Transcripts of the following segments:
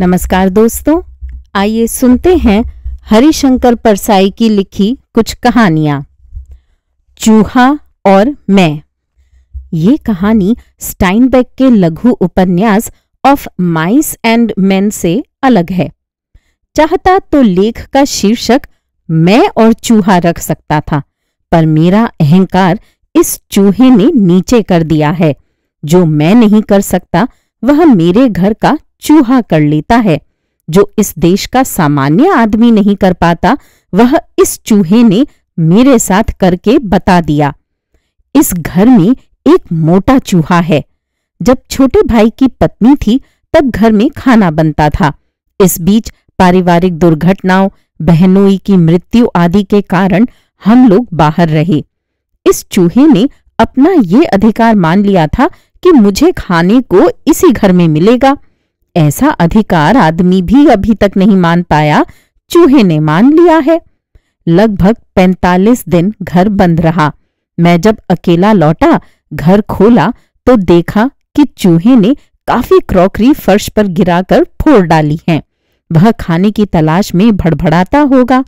नमस्कार दोस्तों आइए सुनते हैं हरिशंकर परसाई की लिखी कुछ कहानियां चूहा और मैं ये कहानी स्टाइनबेक के लघु उपन्यास ऑफ माइस एंड मैन से अलग है चाहता तो लेख का शीर्षक मैं और चूहा रख सकता था पर मेरा अहंकार इस चूहे ने नीचे कर दिया है जो मैं नहीं कर सकता वह मेरे घर का चूहा कर लेता है जो इस देश का सामान्य आदमी नहीं कर पाता वह इस चूहे ने मेरे साथ करके बता दिया इस घर में एक मोटा चूहा है जब छोटे भाई की पत्नी थी तब घर में खाना बनता था इस बीच पारिवारिक दुर्घटनाओं बहनोई की मृत्यु आदि के कारण हम लोग बाहर रहे इस चूहे ने अपना ये अधिकार मान लिया था कि मुझे खाने को इसी घर में मिलेगा ऐसा अधिकार आदमी भी अभी तक नहीं मान पाया चूहे ने मान लिया है लगभग पैंतालीस दिन घर बंद रहा मैं जब अकेला लौटा घर खोला तो देखा कि चूहे ने काफी क्रॉकरी फर्श पर गिराकर फोड़ डाली है वह खाने की तलाश में भड़भड़ाता होगा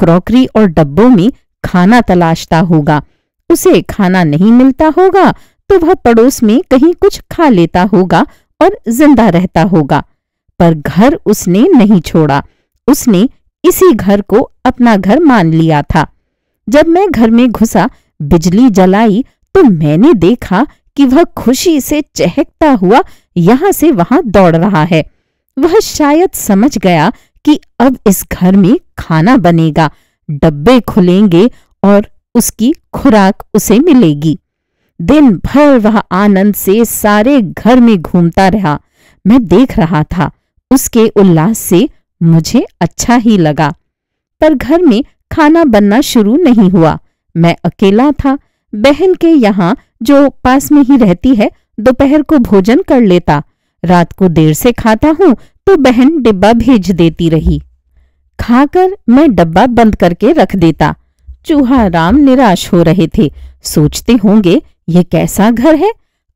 क्रॉकरी और डब्बों में खाना तलाशता होगा उसे खाना नहीं मिलता होगा तो वह पड़ोस में कहीं कुछ खा लेता होगा और जिंदा रहता होगा पर घर उसने नहीं छोड़ा उसने इसी घर को अपना घर मान लिया था जब मैं घर में घुसा बिजली जलाई तो मैंने देखा कि वह खुशी से चहकता हुआ यहां से वहां दौड़ रहा है वह शायद समझ गया कि अब इस घर में खाना बनेगा डब्बे खुलेंगे और उसकी खुराक उसे मिलेगी दिन भर वह आनंद से सारे घर में घूमता रहा मैं देख रहा था उसके उल्लास से मुझे अच्छा ही लगा पर घर में खाना बनना शुरू नहीं हुआ मैं अकेला था बहन के यहाँ जो पास में ही रहती है दोपहर को भोजन कर लेता रात को देर से खाता हूँ तो बहन डिब्बा भेज देती रही खाकर मैं डब्बा बंद करके रख देता चूहा राम निराश हो रहे थे सोचते होंगे ये कैसा घर है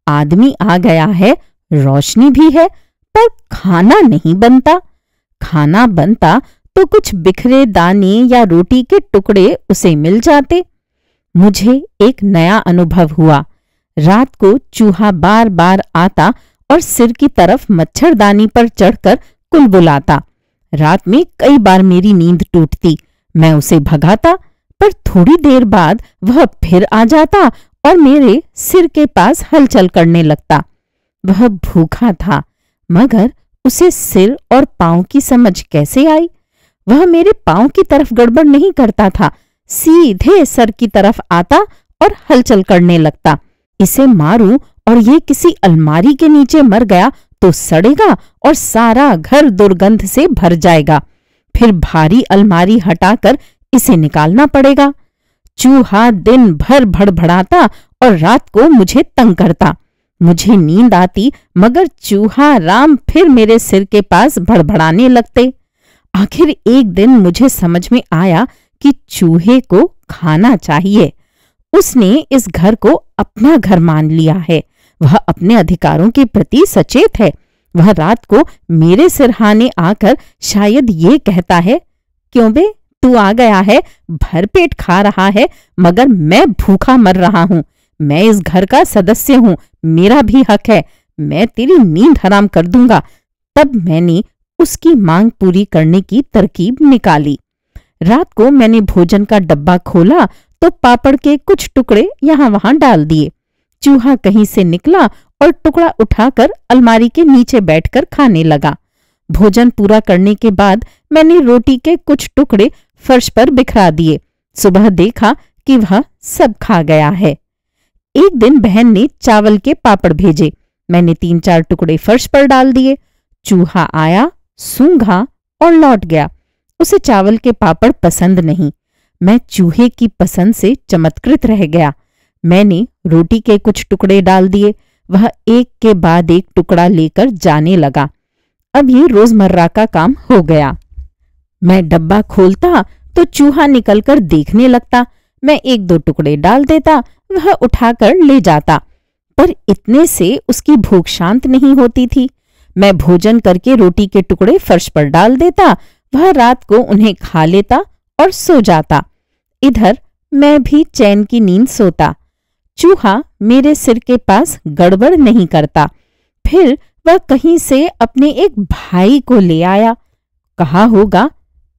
आदमी आ गया है रोशनी भी है पर खाना नहीं बनता खाना बनता तो कुछ बिखरे दाने या रोटी के टुकड़े उसे मिल जाते मुझे एक नया अनुभव हुआ रात को चूहा बार बार आता और सिर की तरफ मच्छरदानी पर चढ़कर कुलबुलाता रात में कई बार मेरी नींद टूटती मैं उसे भगाता पर थोड़ी देर बाद वह फिर आ जाता और मेरे सिर के पास हलचल करने लगता वह भूखा था मगर उसे सिर और पांव की समझ कैसे आई वह मेरे पांव की तरफ गड़बड़ नहीं करता था सीधे सर की तरफ आता और हलचल करने लगता इसे मारू और ये किसी अलमारी के नीचे मर गया तो सड़ेगा और सारा घर दुर्गंध से भर जाएगा फिर भारी अलमारी हटाकर इसे निकालना पड़ेगा चूहा दिन भर भड़भड़ाता और रात को मुझे तंग करता मुझे नींद आती मगर चूहा राम फिर मेरे सिर के पास भड़भड़ाने लगते आखिर एक दिन मुझे समझ में आया कि चूहे को खाना चाहिए उसने इस घर को अपना घर मान लिया है वह अपने अधिकारों के प्रति सचेत है वह रात को मेरे सिरहाने आकर शायद ये कहता है क्यों बे तू आ गया है भरपेट खा रहा है मगर मैं भूखा मर रहा हूँ मैं इस घर का सदस्य हूँ मेरा भी हक है मैं तेरी नींद हराम कर दूंगा तब मैंने उसकी मांग पूरी करने की तरकीब निकाली रात को मैंने भोजन का डब्बा खोला तो पापड़ के कुछ टुकड़े यहाँ वहां डाल दिए चूहा कहीं से निकला और टुकड़ा उठाकर अलमारी के नीचे बैठकर खाने लगा भोजन पूरा करने के बाद मैंने रोटी के कुछ टुकड़े फर्श पर बिखरा दिए सुबह देखा कि वह सब खा गया है एक दिन बहन ने चावल के पापड़ भेजे मैंने तीन चार टुकड़े फर्श पर डाल दिए चूहा आया सूंघा और लौट गया उसे चावल के पापड़ पसंद नहीं मैं चूहे की पसंद से चमत्कृत रह गया मैंने रोटी के कुछ टुकड़े डाल दिए वह एक के बाद एक टुकड़ा लेकर जाने लगा अब ये रोजमर्रा का काम हो गया मैं डब्बा खोलता तो चूहा निकलकर देखने लगता मैं एक दो टुकड़े डाल देता वह उठाकर ले जाता पर इतने से उसकी भूख शांत नहीं होती थी मैं भोजन करके रोटी के टुकड़े फर्श पर डाल देता वह रात को उन्हें खा लेता और सो जाता इधर मैं भी चैन की नींद सोता चूहा मेरे सिर के पास गड़बड़ नहीं करता फिर वह कहीं से अपने एक भाई को ले आया कहा होगा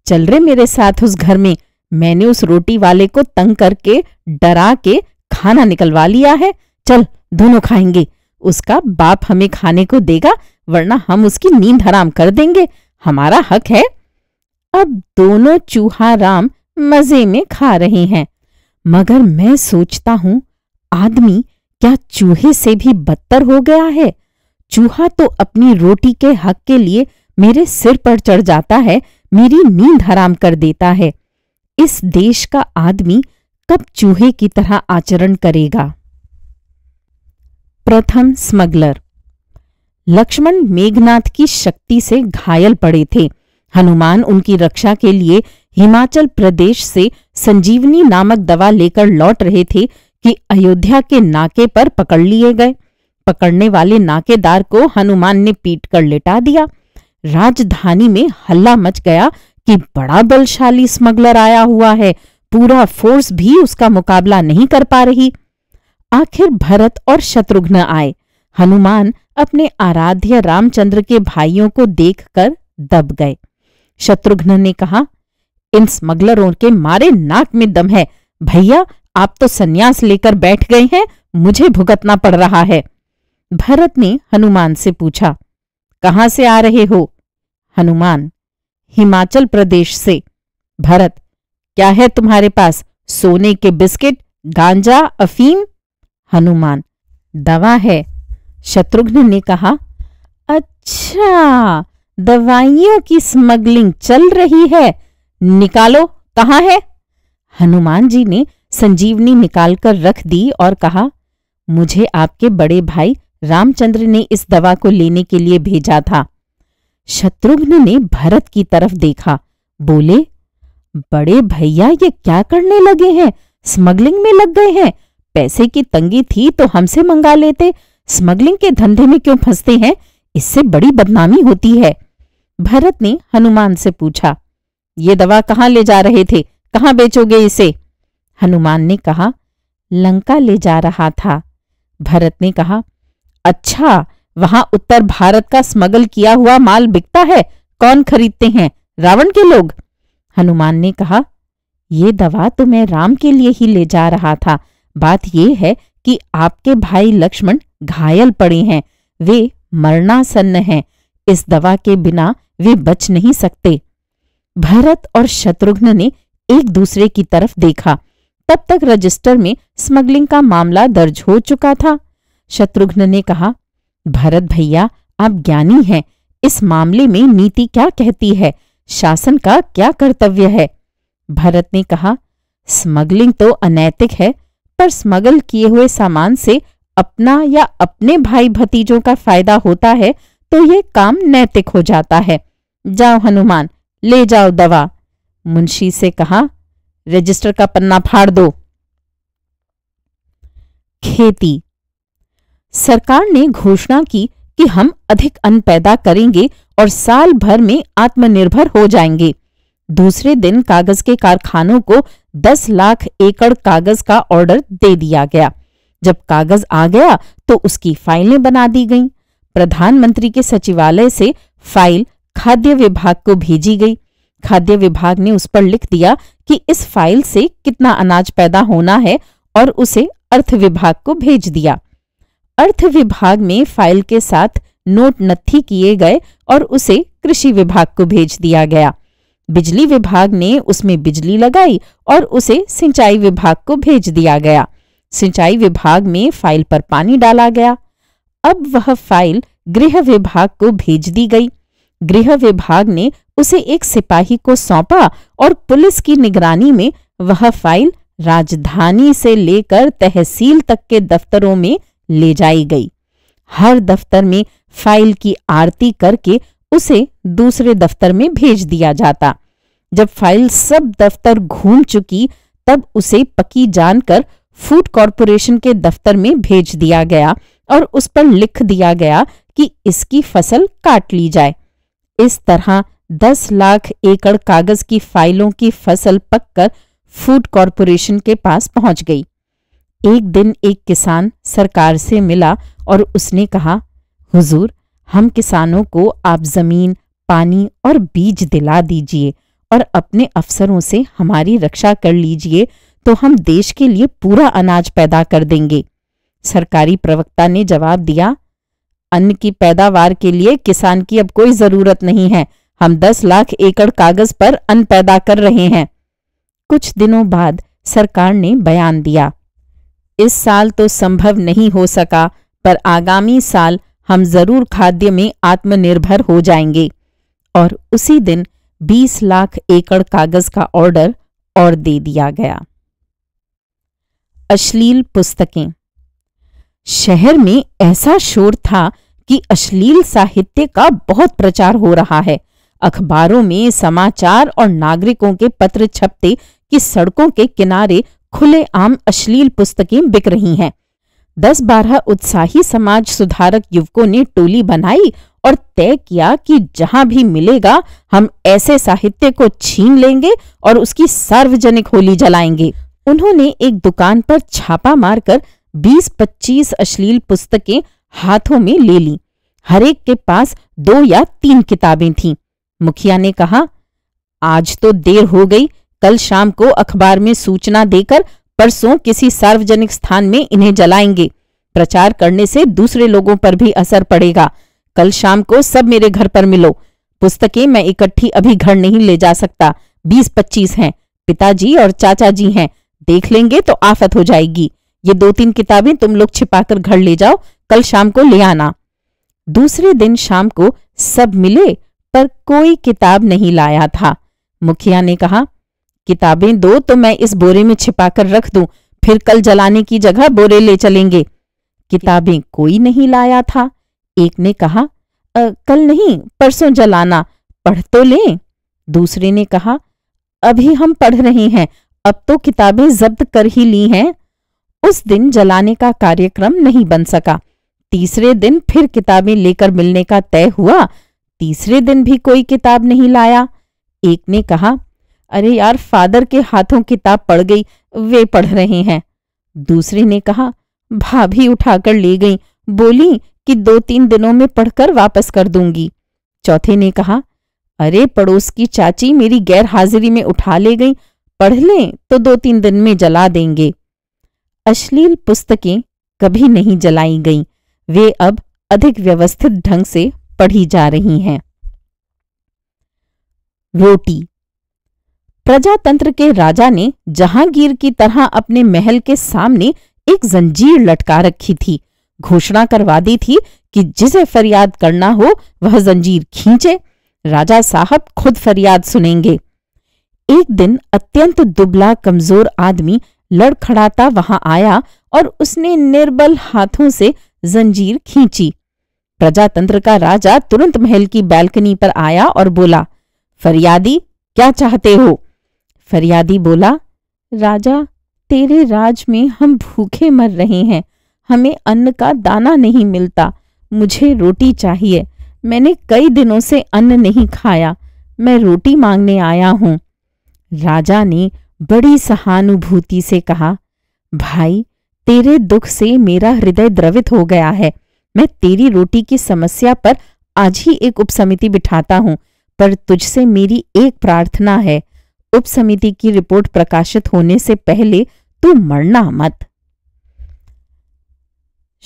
चल रहे मेरे साथ उस घर में मैंने उस रोटी वाले को तंग करके डरा के खाना निकलवा लिया है चल दोनों खाएंगे उसका बाप हमें खाने को देगा वरना हम उसकी नींद हराम कर देंगे हमारा हक है अब दोनों चूहा राम मजे में खा रहे हैं मगर मैं सोचता हूं आदमी क्या चूहे से भी बदतर हो गया है चूहा तो अपनी रोटी के हक के लिए मेरे सिर पर चढ़ जाता है मेरी नींद हराम कर देता है इस देश का आदमी कब चूहे की तरह आचरण करेगा प्रथम स्मगलर लक्ष्मण मेघनाथ की शक्ति से घायल पड़े थे हनुमान उनकी रक्षा के लिए हिमाचल प्रदेश से संजीवनी नामक दवा लेकर लौट रहे थे कि अयोध्या के नाके पर पकड़ लिए गए पकड़ने वाले नाकेदार को हनुमान ने पीट कर लिटा दिया राजधानी में हल्ला मच गया कि बड़ा बलशाली स्मगलर आया हुआ है पूरा फोर्स भी उसका मुकाबला नहीं कर पा रही आखिर भरत और शत्रुघ्न आए हनुमान अपने आराध्य रामचंद्र के भाइयों को देखकर दब गए शत्रुघ्न ने कहा इन स्मगलरों के मारे नाक में दम है भैया आप तो सन्यास लेकर बैठ गए हैं मुझे भुगतना पड़ रहा है भरत ने हनुमान से पूछा कहां से आ रहे हो हनुमान हिमाचल प्रदेश से भरत क्या है तुम्हारे पास सोने के बिस्किट गांजा अफीम हनुमान दवा है शत्रुघ्न ने कहा अच्छा दवाइयों की स्मगलिंग चल रही है निकालो कहाँ है हनुमान जी ने संजीवनी निकालकर रख दी और कहा मुझे आपके बड़े भाई रामचंद्र ने इस दवा को लेने के लिए भेजा था शत्रुघ्न ने भरत की तरफ देखा बोले बड़े भैया ये क्या करने लगे हैं स्मगलिंग में लग गए हैं पैसे की तंगी थी तो हमसे मंगा लेते स्मगलिंग के धंधे में क्यों फंसते हैं इससे बड़ी बदनामी होती है भरत ने हनुमान से पूछा ये दवा कहाँ ले जा रहे थे कहाँ बेचोगे इसे हनुमान ने कहा लंका ले जा रहा था भरत ने कहा अच्छा वहां उत्तर भारत का स्मगल किया हुआ माल बिकता है कौन खरीदते हैं रावण के लोग हनुमान ने कहा ये दवा तो मैं राम के लिए ही ले जा रहा था बात यह है कि आपके भाई लक्ष्मण घायल पड़े हैं वे मरणासन्न हैं इस दवा के बिना वे बच नहीं सकते भरत और शत्रुघ्न ने एक दूसरे की तरफ देखा तब तक रजिस्टर में स्मगलिंग का मामला दर्ज हो चुका था शत्रुघ्न ने कहा भरत भैया आप ज्ञानी हैं इस मामले में नीति क्या कहती है शासन का क्या कर्तव्य है भरत ने कहा स्मगलिंग तो अनैतिक है पर स्मगल किए हुए सामान से अपना या अपने भाई भतीजों का फायदा होता है तो यह काम नैतिक हो जाता है जाओ हनुमान ले जाओ दवा मुंशी से कहा रजिस्टर का पन्ना फाड़ दो खेती सरकार ने घोषणा की कि हम अधिक अन्न पैदा करेंगे और साल भर में आत्मनिर्भर हो जाएंगे दूसरे दिन कागज के कारखानों को 10 लाख एकड़ कागज का ऑर्डर दे दिया गया जब कागज आ गया तो उसकी फाइलें बना दी गईं। प्रधानमंत्री के सचिवालय से फाइल खाद्य विभाग को भेजी गई खाद्य विभाग ने उस पर लिख दिया कि इस फाइल से कितना अनाज पैदा होना है और उसे अर्थ विभाग को भेज दिया अर्थ विभाग में फाइल के साथ नोट नथी किए गए और उसे कृषि विभाग को भेज दिया गया बिजली विभाग ने उसमें बिजली लगाई और उसे सिंचाई विभाग को भेज दिया गया सिंचाई विभाग में फाइल पर पानी डाला गया अब वह फाइल गृह विभाग को भेज दी गई गृह विभाग ने उसे एक सिपाही को सौंपा और पुलिस की निगरानी में वह फाइल राजधानी से लेकर तहसील तक के दफ्तरों में ले जाई गई हर दफ्तर में फाइल की आरती करके उसे दूसरे दफ्तर में भेज दिया जाता जब फाइल सब दफ्तर घूम चुकी तब उसे पकी जानकर फूड कॉरपोरेशन के दफ्तर में भेज दिया गया और उस पर लिख दिया गया कि इसकी फसल काट ली जाए इस तरह दस लाख एकड़ कागज की फाइलों की फसल पककर फूड कॉरपोरेशन के पास पहुंच गई एक दिन एक किसान सरकार से मिला और उसने कहा हुजूर हम किसानों को आप जमीन पानी और बीज दिला दीजिए और अपने अफसरों से हमारी रक्षा कर लीजिए तो हम देश के लिए पूरा अनाज पैदा कर देंगे सरकारी प्रवक्ता ने जवाब दिया अन्न की पैदावार के लिए किसान की अब कोई जरूरत नहीं है हम दस लाख एकड़ कागज पर अन्न पैदा कर रहे हैं कुछ दिनों बाद सरकार ने बयान दिया इस साल तो संभव नहीं हो सका पर आगामी साल हम जरूर खाद्य में आत्मनिर्भर हो जाएंगे और उसी दिन 20 लाख एकड़ कागज का ऑर्डर और दे दिया गया अश्लील पुस्तकें शहर में ऐसा शोर था कि अश्लील साहित्य का बहुत प्रचार हो रहा है अखबारों में समाचार और नागरिकों के पत्र छपते कि सड़कों के किनारे खुलेआम अश्लील पुस्तकें बिक रही हैं दस बारह उत्साही समाज सुधारक युवकों ने टोली बनाई और तय किया कि जहां भी मिलेगा हम ऐसे साहित्य को छीन लेंगे और उसकी सार्वजनिक होली जलाएंगे उन्होंने एक दुकान पर छापा मारकर 20-25 अश्लील पुस्तकें हाथों में ले ली हरेक के पास दो या तीन किताबें थीं। मुखिया ने कहा आज तो देर हो गई कल शाम को अखबार में सूचना देकर परसों किसी सार्वजनिक स्थान में इन्हें जलाएंगे प्रचार करने से दूसरे लोगों पर भी असर पड़ेगा कल शाम को सब मेरे घर पर मिलो पुस्तकें मैं इकट्ठी अभी घर नहीं ले जा सकता बीस पच्चीस हैं पिताजी और चाचा जी हैं देख लेंगे तो आफत हो जाएगी ये दो तीन किताबें तुम लोग छिपाकर घर ले जाओ कल शाम को ले आना दूसरे दिन शाम को सब मिले पर कोई किताब नहीं लाया था मुखिया ने कहा किताबें दो तो मैं इस बोरे में छिपाकर रख दूं फिर कल जलाने की जगह बोरे ले चलेंगे किताबें कोई नहीं लाया था एक ने कहा आ, कल नहीं परसों जलाना पढ़ तो ले दूसरे ने कहा अभी हम पढ़ रहे हैं अब तो किताबें जब्त कर ही ली हैं उस दिन जलाने का कार्यक्रम नहीं बन सका तीसरे दिन फिर किताबें लेकर मिलने का तय हुआ तीसरे दिन भी कोई किताब नहीं लाया एक ने कहा अरे यार फादर के हाथों किताब पढ़ गई वे पढ़ रहे हैं दूसरे ने कहा भाभी उठाकर ले गई बोली कि दो तीन दिनों में पढ़कर वापस कर दूंगी चौथे ने कहा अरे पड़ोस की चाची मेरी गैर हाजिरी में उठा ले गई पढ़ लें तो दो तीन दिन में जला देंगे अश्लील पुस्तकें कभी नहीं जलाई गई वे अब अधिक व्यवस्थित ढंग से पढ़ी जा रही हैं रोटी प्रजातंत्र के राजा ने जहांगीर की तरह अपने महल के सामने एक जंजीर लटका रखी थी घोषणा करवा दी थी कि जिसे फरियाद करना हो वह जंजीर खींचे राजा साहब खुद फरियाद सुनेंगे एक दिन अत्यंत दुबला कमजोर आदमी लड़खड़ाता वहां आया और उसने निर्बल हाथों से जंजीर खींची प्रजातंत्र का राजा तुरंत महल की बैल्कनी पर आया और बोला फरियादी क्या चाहते हो फरियादी बोला राजा तेरे राज में हम भूखे मर रहे हैं हमें अन्न का दाना नहीं मिलता मुझे रोटी चाहिए मैंने कई दिनों से अन्न नहीं खाया मैं रोटी मांगने आया हूँ राजा ने बड़ी सहानुभूति से कहा भाई तेरे दुख से मेरा हृदय द्रवित हो गया है मैं तेरी रोटी की समस्या पर आज ही एक उपसमिति बिठाता हूँ पर तुझसे मेरी एक प्रार्थना है उप समिति की रिपोर्ट प्रकाशित होने से पहले तू मरना मत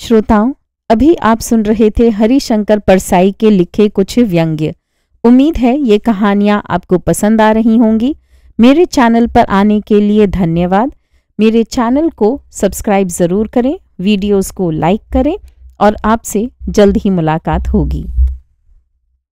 श्रोताओं अभी आप सुन रहे थे हरिशंकर परसाई के लिखे कुछ व्यंग्य उम्मीद है ये कहानियां आपको पसंद आ रही होंगी मेरे चैनल पर आने के लिए धन्यवाद मेरे चैनल को सब्सक्राइब ज़रूर करें वीडियोस को लाइक करें और आपसे जल्द ही मुलाकात होगी